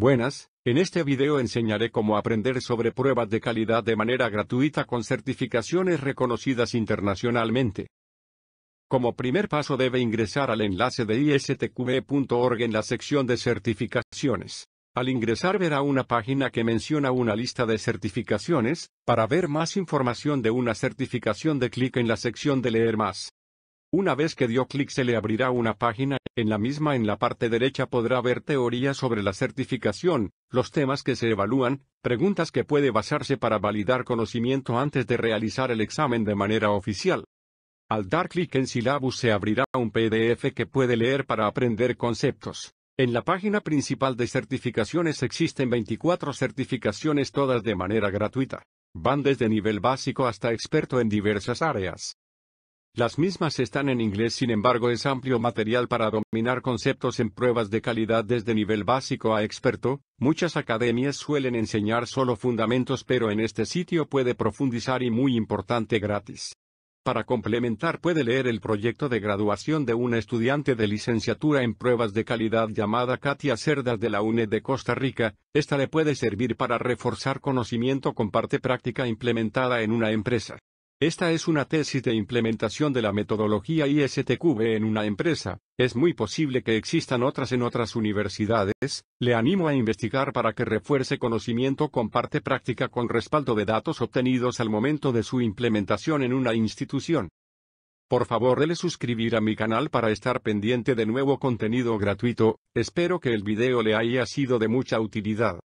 Buenas, en este video enseñaré cómo aprender sobre pruebas de calidad de manera gratuita con certificaciones reconocidas internacionalmente. Como primer paso debe ingresar al enlace de ISTQB.org e en la sección de certificaciones. Al ingresar verá una página que menciona una lista de certificaciones, para ver más información de una certificación de clic en la sección de leer más. Una vez que dio clic se le abrirá una página, en la misma en la parte derecha podrá ver teoría sobre la certificación, los temas que se evalúan, preguntas que puede basarse para validar conocimiento antes de realizar el examen de manera oficial. Al dar clic en Syllabus se abrirá un PDF que puede leer para aprender conceptos. En la página principal de certificaciones existen 24 certificaciones todas de manera gratuita. Van desde nivel básico hasta experto en diversas áreas. Las mismas están en inglés, sin embargo es amplio material para dominar conceptos en pruebas de calidad desde nivel básico a experto, muchas academias suelen enseñar solo fundamentos pero en este sitio puede profundizar y muy importante gratis. Para complementar puede leer el proyecto de graduación de una estudiante de licenciatura en pruebas de calidad llamada Katia Cerdas de la UNED de Costa Rica, esta le puede servir para reforzar conocimiento con parte práctica implementada en una empresa. Esta es una tesis de implementación de la metodología ISTQB en una empresa. Es muy posible que existan otras en otras universidades. Le animo a investigar para que refuerce conocimiento con parte práctica con respaldo de datos obtenidos al momento de su implementación en una institución. Por favor, dele suscribir a mi canal para estar pendiente de nuevo contenido gratuito. Espero que el video le haya sido de mucha utilidad.